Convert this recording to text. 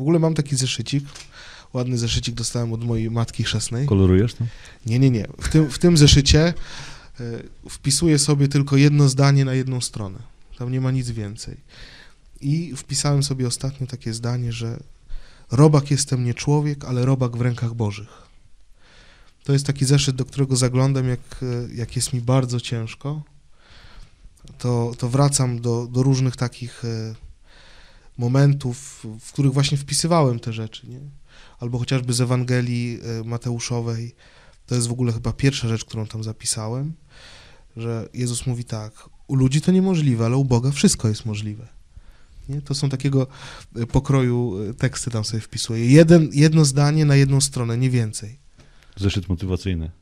W ogóle mam taki zeszycik, ładny zeszycik dostałem od mojej matki chrzestnej. Kolorujesz to? Nie, nie, nie. W tym, w tym zeszycie e, wpisuję sobie tylko jedno zdanie na jedną stronę. Tam nie ma nic więcej. I wpisałem sobie ostatnio takie zdanie, że robak jestem nie człowiek, ale robak w rękach Bożych. To jest taki zeszyt, do którego zaglądam, jak, e, jak jest mi bardzo ciężko. To, to wracam do, do różnych takich e, momentów, w których właśnie wpisywałem te rzeczy, nie? Albo chociażby z Ewangelii e, Mateuszowej, to jest w ogóle chyba pierwsza rzecz, którą tam zapisałem, że Jezus mówi tak, u ludzi to niemożliwe, ale u Boga wszystko jest możliwe. Nie? To są takiego e, pokroju e, teksty tam sobie wpisuję. Jeden, jedno zdanie na jedną stronę, nie więcej. Zeszyt motywacyjny.